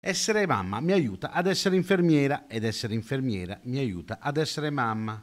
Essere mamma mi aiuta ad essere infermiera ed essere infermiera mi aiuta ad essere mamma.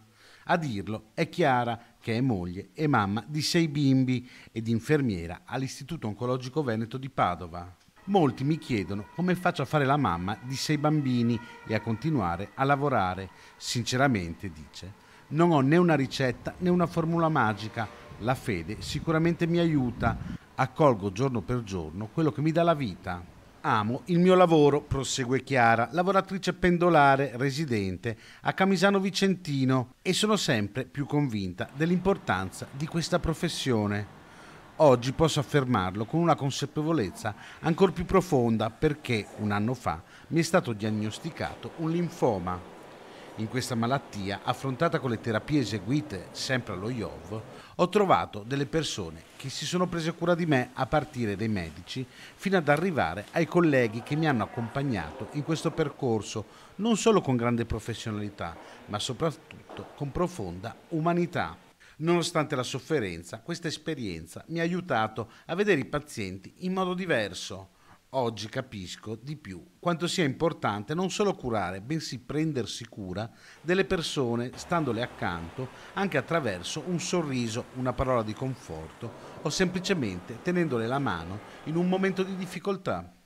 A dirlo è Chiara, che è moglie e mamma di sei bimbi ed infermiera all'Istituto Oncologico Veneto di Padova. Molti mi chiedono come faccio a fare la mamma di sei bambini e a continuare a lavorare. Sinceramente, dice, non ho né una ricetta né una formula magica. La fede sicuramente mi aiuta. Accolgo giorno per giorno quello che mi dà la vita. Amo il mio lavoro, prosegue Chiara, lavoratrice pendolare residente a Camisano Vicentino e sono sempre più convinta dell'importanza di questa professione. Oggi posso affermarlo con una consapevolezza ancora più profonda perché un anno fa mi è stato diagnosticato un linfoma. In questa malattia, affrontata con le terapie eseguite sempre allo IOV, ho trovato delle persone che si sono prese cura di me a partire dai medici fino ad arrivare ai colleghi che mi hanno accompagnato in questo percorso, non solo con grande professionalità, ma soprattutto con profonda umanità. Nonostante la sofferenza, questa esperienza mi ha aiutato a vedere i pazienti in modo diverso oggi capisco di più quanto sia importante non solo curare, bensì prendersi cura delle persone standole accanto anche attraverso un sorriso, una parola di conforto o semplicemente tenendole la mano in un momento di difficoltà.